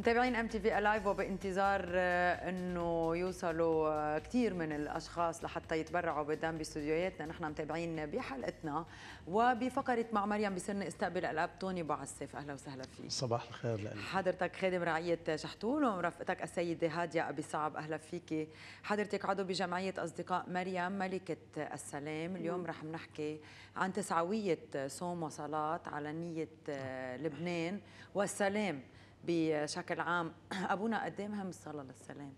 متابعين ام تي في الايف وبانتظار آه، انه يوصلوا آه، كثير من الاشخاص لحتى يتبرعوا بالدم باستديوهاتنا نحن متابعين بحلقتنا وبفقره مع مريم بصير استقبل الاب توني بعسف اهلا وسهلا فيك صباح الخير لألي. حضرتك خادم رعيه شحتول ومرافقتك السيده هاديه ابي صعب اهلا فيكي حضرتك عضو بجمعيه اصدقاء مريم ملكه السلام اليوم رح نحكي عن تسعويه صوم وصلاه على نيه آه، لبنان والسلام بشكل عام أبونا ايه مهم الصلاة للسلام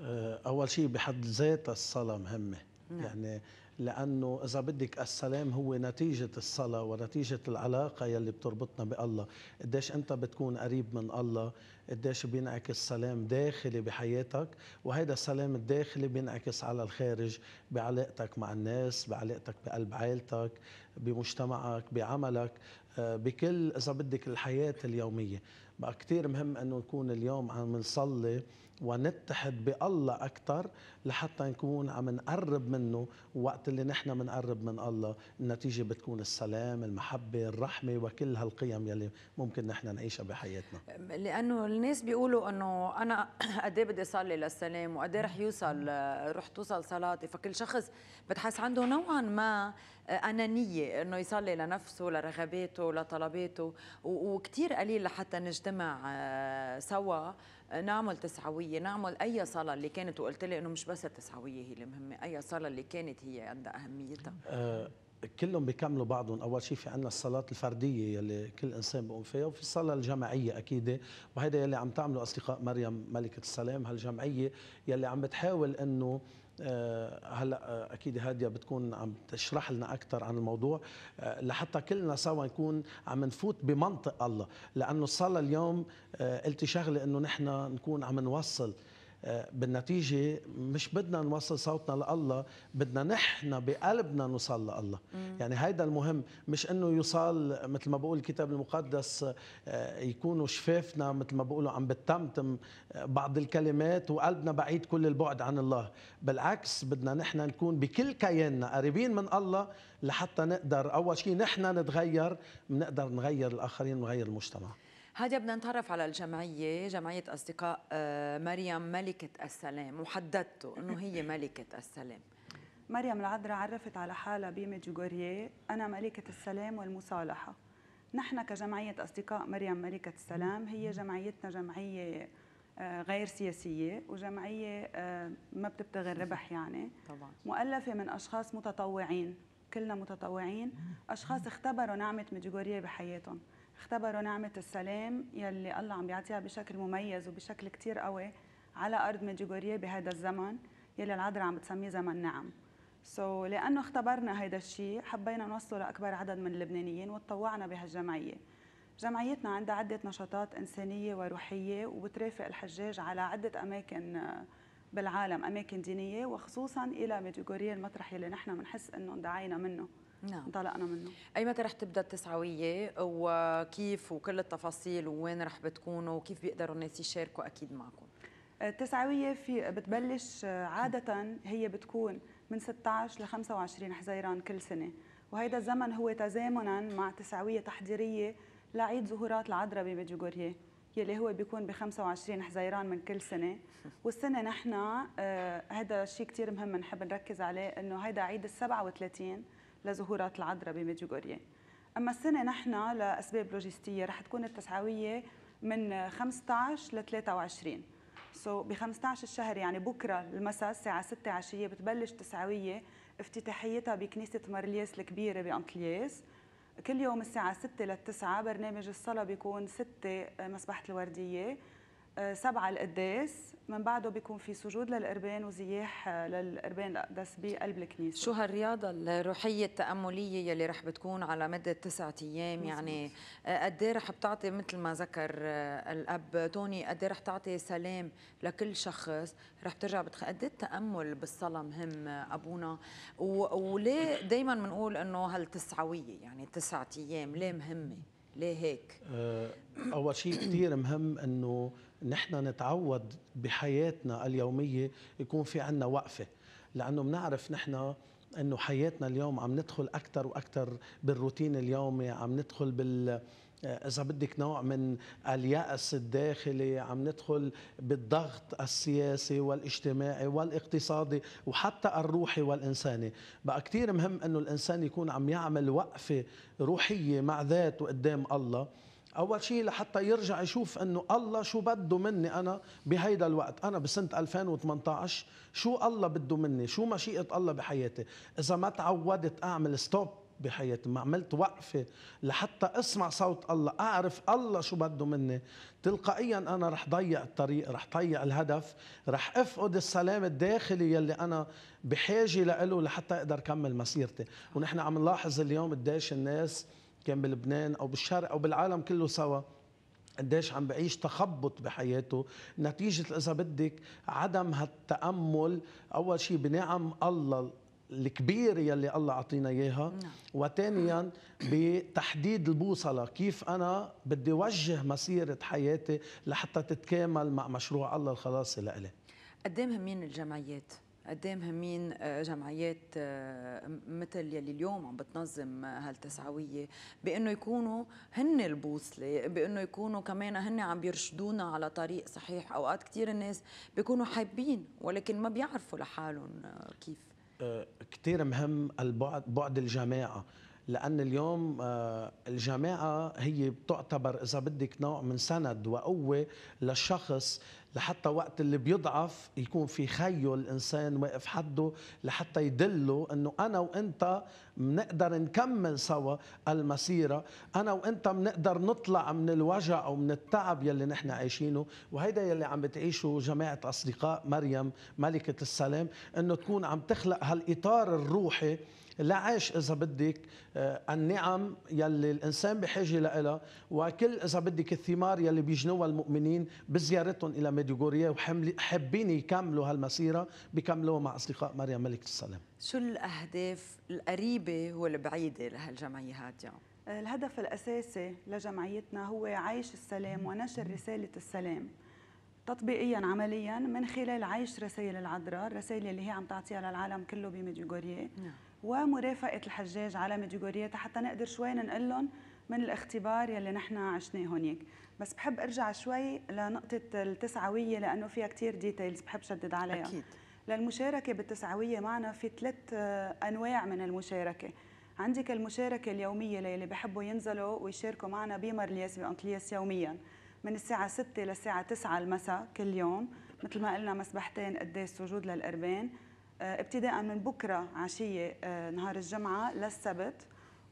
آه، أول شيء بحد ذاتها الصلاة مهمة نعم. يعني لانه اذا بدك السلام هو نتيجه الصلاه ونتيجه العلاقه يلي بتربطنا بالله قديش انت بتكون قريب من الله قديش بينعكس سلام داخلي بحياتك وهذا السلام الداخلي بينعكس على الخارج بعلاقتك مع الناس بعلاقتك بقلب عائلتك بمجتمعك بعملك بكل اذا بدك الحياه اليوميه بقى كثير مهم انه نكون اليوم عم نصلي ونتحد بالله اكثر لحتى نكون عم نقرب منه وقت اللي نحن بنقرب من الله النتيجه بتكون السلام المحبه الرحمه وكل هالقيم يلي ممكن نحن نعيشها بحياتنا لانه الناس بيقولوا انه انا قد إيه بدي اصلي للسلام وقد إيه رح يوصل رح توصل صلاتي فكل شخص بتحس عنده نوعا ما انانيه انه يصلي لنفسه لرغباته لطلباته وكثير قليل لحتى نجتهد نجتمع آه، سوا آه، نعمل تسعوية نعمل أي صلاة اللي كانت وقلت لي أنه مش بس التسعوية هي المهمة أي صلاة اللي كانت هي عندها أهميتها آه، كلهم بيكملوا بعضهم اول شيء في عندنا الصلاه الفرديه يلي كل انسان بيقوم فيها وفي الصلاه الجماعيه اكيد وهذا يلي عم تعمله اصدقاء مريم ملكه السلام هالجمعيه يلي عم بتحاول انه آه، هلا آه، اكيد هاديه بتكون عم تشرح لنا اكثر عن الموضوع آه، لحتى كلنا سوا نكون عم نفوت بمنطق الله لانه الصلاه اليوم قلتي شغله انه نحن نكون عم نوصل بالنتيجة مش بدنا نوصل صوتنا لله بدنا نحن بقلبنا نوصل لله يعني هيدا المهم مش انه يوصل مثل ما بقول الكتاب المقدس آه، يكونوا شفافنا مثل ما بقولوا عم بتمتم آه، بعض الكلمات وقلبنا بعيد كل البعد عن الله بالعكس بدنا نحن نكون بكل كياننا قريبين من الله لحتى نقدر اول شيء نحن نتغير بنقدر نغير الاخرين ونغير المجتمع هذا بدنا نتعرف على الجمعية جمعية أصدقاء آه، مريم ملكة السلام وحددته أنه هي ملكة السلام مريم العذراء عرفت على حالها بإيمج جوريه أنا ملكة السلام والمصالحة نحن كجمعية أصدقاء مريم ملكة السلام هي جمعيتنا جمعية آه، غير سياسية وجمعية آه، ما بتبتغي الربح يعني طبعا. مؤلفة من أشخاص متطوعين كلنا متطوعين أشخاص اختبروا نعمة مجيغورية بحياتهم اختبروا نعمة السلام يلي الله عم بيعطيها بشكل مميز وبشكل كتير قوي على أرض ميديجوريا بهذا الزمن يلي العذراء عم بتسميه زمن نعم سو so, لأنه اختبرنا هيدا الشيء حبينا نوصله لأكبر عدد من اللبنانيين وتطوعنا بهالجمعية جمعيتنا عندها عدة نشاطات إنسانية وروحية وبترافق الحجاج على عدة أماكن آه، بالعالم أماكن دينية وخصوصا إلى ميديجوريا المطرح يلي نحن بنحس إنه دعينا منه نعم طلقنا منه اي متى رح تبدا التسعويه وكيف وكل التفاصيل ووين رح بتكونوا وكيف بيقدروا الناس يشاركوا اكيد معكم آه، التسعويه في بتبلش آه، عاده هي بتكون من 16 ل 25 حزيران كل سنه وهيدا الزمن هو تزامنا مع تسعويه تحضيريه لعيد ظهورات العذراء بميجوغوريه يلي هو بيكون ب 25 حزيران من كل سنه والسنه نحن هذا آه، الشيء كثير مهم نحب نركز عليه انه هيدا عيد ال 37 لزهورات العذراء بميديوغوريا اما السنه نحن لاسباب لوجستيه رح تكون التسعويه من 15 ل 23 سو so, ب 15 الشهر يعني بكره المساء الساعه 6 عشيه بتبلش تسعويه افتتاحيتها بكنيسه مارلياس الكبيره بانطلياس كل يوم الساعه 6 لل 9 برنامج الصلاه بيكون 6 مسبحه الورديه سبعة القداس من بعده بيكون في سجود للقربان وزياح آه، للقربان الأقدس بقلب الكنيسة شو هالرياضة الروحية التأملية يلي رح بتكون على مدة تسعة أيام يعني آه، قد إيه رح بتعطي مثل ما ذكر آه، الأب توني قد إيه رح تعطي سلام لكل شخص رح بترجع بتخ... قد إيه التأمل بالصلاة مهم أبونا و... وليه دايما بنقول إنه هالتسعوية يعني تسعة أيام ليه مهمة؟ ليه هيك؟ أول شيء كثير مهم إنه نحن نتعود بحياتنا اليومية يكون في عنا وقفة لأنه بنعرف نحن انه حياتنا اليوم عم ندخل اكثر واكثر بالروتين اليومي عم ندخل بال اذا بدك نوع من الياس الداخلي عم ندخل بالضغط السياسي والاجتماعي والاقتصادي وحتى الروحي والانساني بقى كتير مهم انه الانسان يكون عم يعمل وقفه روحيه مع ذاته قدام الله اول شيء لحتى يرجع يشوف انه الله شو بده مني انا بهيدا الوقت انا بسنه 2018 شو الله بده مني شو مشيئه الله بحياتي اذا ما تعودت اعمل ستوب بحياتي ما عملت وقفة لحتى اسمع صوت الله اعرف الله شو بده مني تلقائيا انا رح ضيع الطريق رح ضيع الهدف رح افقد السلام الداخلي يلي انا بحاجة له لحتى اقدر كمل مسيرتي ونحن عم نلاحظ اليوم قديش الناس كان بلبنان او بالشرق او بالعالم كله سوا قديش عم بعيش تخبط بحياته نتيجة إذا بدك عدم هالتأمل أول شيء بنعم الله الكبير يلي الله عطينا اياها نعم. وثانيا بتحديد البوصله كيف انا بدي وجه مسيره حياتي لحتى تتكامل مع مشروع الله الخلاص لإلي قدام إيه مهمين الجمعيات قد ايه مهمين آه، جمعيات آه، مثل يلي اليوم عم بتنظم آه، هالتسعويه بانه يكونوا هن البوصله بانه يكونوا كمان هن عم بيرشدونا على طريق صحيح اوقات كثير الناس بيكونوا حابين ولكن ما بيعرفوا لحالهم كيف كثير مهم البعد بعد الجماعه لأن اليوم الجماعة هي بتعتبر إذا بدك نوع من سند وقوة للشخص لحتى وقت اللي بيضعف يكون في خيه الانسان واقف حده لحتى يدله انه انا وانت بنقدر نكمل سوا المسيره، انا وانت بنقدر نطلع من الوجع او من التعب يلي نحن عايشينه، وهيدا يلي عم بتعيشه جماعه اصدقاء مريم ملكه السلام، انه تكون عم تخلق هالاطار الروحي لعيش اذا بدك آه، النعم يلي الانسان بحاجه لها وكل اذا بدك الثمار يلي بيجنوها المؤمنين بزيارتهم الى ميديغوريا وحابين يكملوا هالمسيره بكملوها مع اصدقاء مريم ملك السلام. شو الاهداف القريبه والبعيده لهالجمعيه هاديه؟ آه، الهدف الاساسي لجمعيتنا هو عيش السلام ونشر رساله السلام. تطبيقيا عمليا من خلال عيش رسائل العذراء الرسائل اللي هي عم تعطيها للعالم كله بميديغوريا نعم. ومرافقه الحجاج على ميدوغوريتا حتى نقدر شوي ننقل لهم من الاختبار يلي نحن عشناه هونيك بس بحب ارجع شوي لنقطه التسعويه لانه فيها كثير ديتيلز بحب شدد عليها اكيد للمشاركه بالتسعويه معنا في ثلاث انواع من المشاركه عندك المشاركة اليومية للي بحبوا ينزلوا ويشاركوا معنا بمرلياس بأنطلياس يوميا من الساعة 6 للساعة 9 المساء كل يوم مثل ما قلنا مسبحتين قداس سجود للأربان آه، ابتداء من بكره عشيه آه، نهار الجمعه للسبت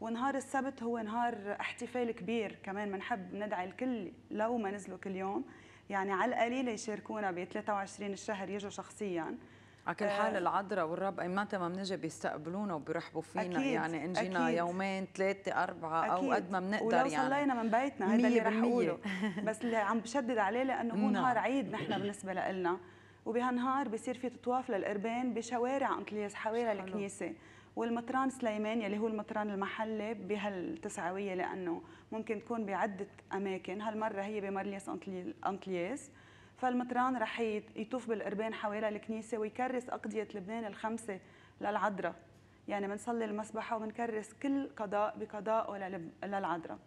ونهار السبت هو نهار احتفال كبير كمان بنحب ندعي الكل لو ما نزلوا كل يوم يعني على القليله يشاركونا ب 23 الشهر يجوا شخصيا على كل حال آه، العذراء والرب متى ما بنجي بيستقبلونا وبيرحبوا فينا أكيد يعني ان جينا يومين ثلاثه اربعه او قد ما بنقدر ولو يعني صلينا من بيتنا هذا اللي رح اقوله بس اللي عم بشدد عليه لانه هو نعم. نهار عيد نحن بالنسبه لنا وبهالنهار بصير في تطواف للقربان بشوارع انطلياس حوالي الكنيسه والمطران سليمان يلي هو المطران المحلي بهالتسعويه لانه ممكن تكون بعده اماكن هالمره هي بمرلياس انطلياس فالمطران رح يطوف بالقربان حوالي الكنيسه ويكرس اقضيه لبنان الخمسه للعذراء يعني بنصلي المسبحه وبنكرس كل قضاء بقضاء للعذراء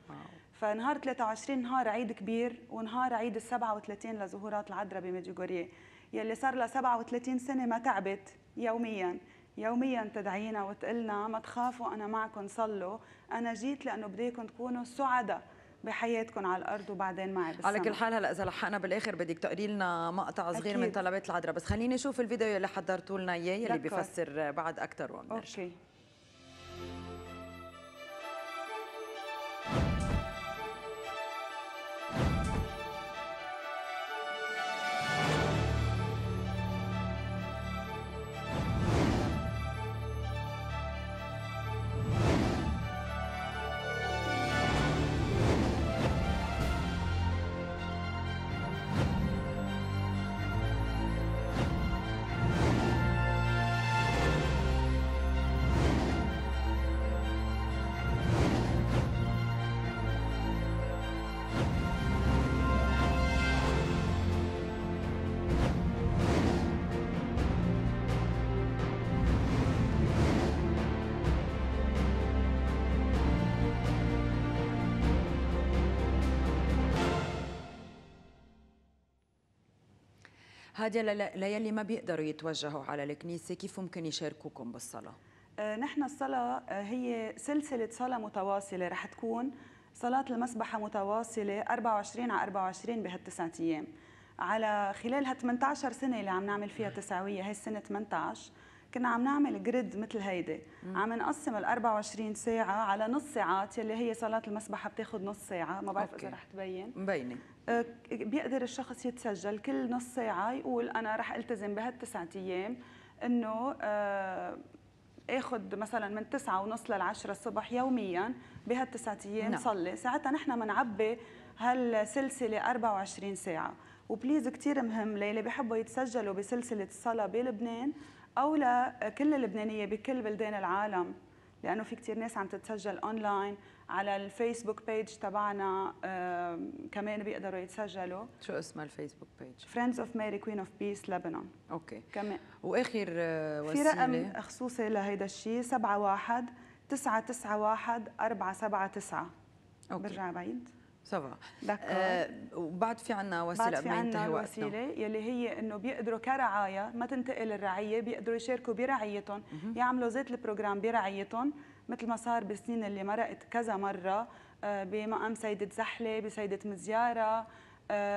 فنهار 23 نهار عيد كبير ونهار عيد ال 37 لظهورات العذراء بميدجوريه يلي صار لها 37 سنه ما تعبت يوميا يوميا تدعينا وتقلنا ما تخافوا انا معكم صلوا انا جيت لانه بديكم تكونوا سعداء بحياتكم على الارض وبعدين معي بالسما على كل حال هلا اذا لحقنا بالاخر بدك تقري لنا مقطع صغير أكيد. من طلبات العذراء بس خليني اشوف الفيديو اللي حضرتوا لنا اياه يلي بيفسر بعد اكثر وامر اوكي هذه الليالي ما بيقدروا يتوجهوا على الكنيسة كيف ممكن يشاركوكم بالصلاة؟ أه، نحن الصلاة أه، هي سلسلة صلاة متواصلة رح تكون صلاة المسبحة متواصلة 24 على 24 بهالتسعة أيام على خلال هال 18 سنة اللي عم نعمل فيها تسعوية هي السنة 18 كنا عم نعمل جريد مثل هيدي عم نقسم ال 24 ساعه على نص ساعات يلي هي صلاه المسبحه بتاخذ نص ساعه ما بعرف اذا رح تبين مبينه أه، بيقدر الشخص يتسجل كل نص ساعه يقول انا رح التزم بهالتسعة ايام انه أه، اخذ مثلا من 9 ونص لل 10 الصبح يوميا بهالتسعة ايام نعم. صلي ساعتها نحن بنعبي هالسلسله 24 ساعه وبليز كثير مهم للي بحبوا يتسجلوا بسلسله الصلاه بلبنان او لكل اللبنانيه بكل بلدان العالم لانه في كثير ناس عم تتسجل اونلاين على الفيسبوك بيج تبعنا كمان بيقدروا يتسجلوا شو اسمها الفيسبوك بيج فريندز اوف ماري كوين اوف بيس لبنان اوكي كمان واخر وسيله آه، في رقم خصوصي لهيدا الشيء 71 991 479 اوكي برجع بعيد سافا آه وبعد في عنا وسيله بعد في عنا وسيله يلي هي انه بيقدروا كرعايه ما تنتقل الرعيه بيقدروا يشاركوا برعايتهم يعملوا زيت البروجرام برعيتهم مثل ما صار بالسنين اللي مرقت كذا مره آه، بمقام سيدة زحلة بسيدة مزيارة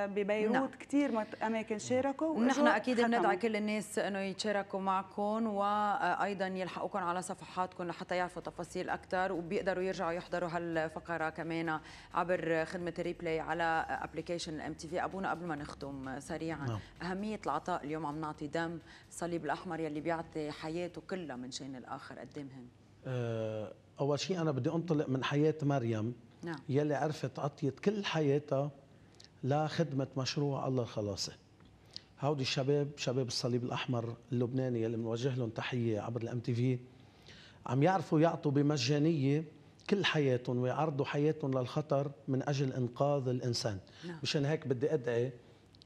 ببيروت نعم. اماكن شاركوا ونحن اكيد بندعي كل الناس انه يتشاركوا معكم وايضا يلحقوكم على صفحاتكم لحتى يعرفوا تفاصيل اكثر وبيقدروا يرجعوا يحضروا هالفقره كمان عبر خدمه الريبلاي على ابلكيشن ام تي في ابونا قبل ما نختم سريعا نعم. اهميه العطاء اليوم عم نعطي دم الصليب الاحمر يلي بيعطي حياته كلها من شان الاخر قد إيه مهم آه، اول شيء انا بدي انطلق من حياه مريم نعم. يلي عرفت عطيت كل حياتها لخدمة مشروع الله الخلاصة هودي الشباب شباب الصليب الأحمر اللبناني اللي بنوجه لهم تحية عبر الام تي في عم يعرفوا يعطوا بمجانية كل حياتهم ويعرضوا حياتهم للخطر من أجل إنقاذ الإنسان نعم. مشان هيك بدي أدعي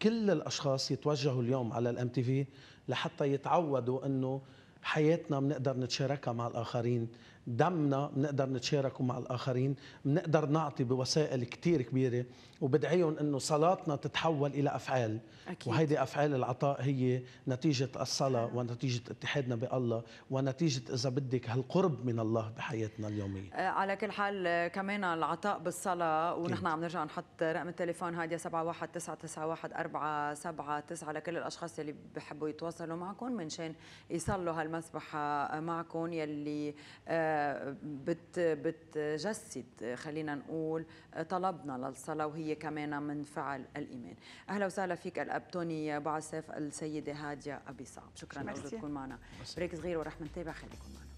كل الأشخاص يتوجهوا اليوم على الام تي في لحتى يتعودوا أنه حياتنا بنقدر نتشاركها مع الآخرين دمنا بنقدر نتشاركه مع الآخرين بنقدر نعطي بوسائل كتير كبيرة وبدعيهم أنه صلاتنا تتحول إلى أفعال أكيد. وهيدي أفعال العطاء هي نتيجة الصلاة آه. ونتيجة اتحادنا بالله ونتيجة إذا بدك هالقرب من الله بحياتنا اليومية آه، على كل حال آه، كمان العطاء بالصلاة ونحن عم نرجع نحط رقم التليفون هادية 719-91-479 لكل الأشخاص اللي بحبوا يتواصلوا معكم من شان يصلوا هالمسبحة معكم يلي آه بتجسد خلينا نقول طلبنا للصلاة وهي كمان من فعل الإيمان أهلا وسهلا فيك الأب توني بعسف السيدة هادية أبي صعب شكرا لوجودكم معنا بريك صغير ورح نتابع خليكم معنا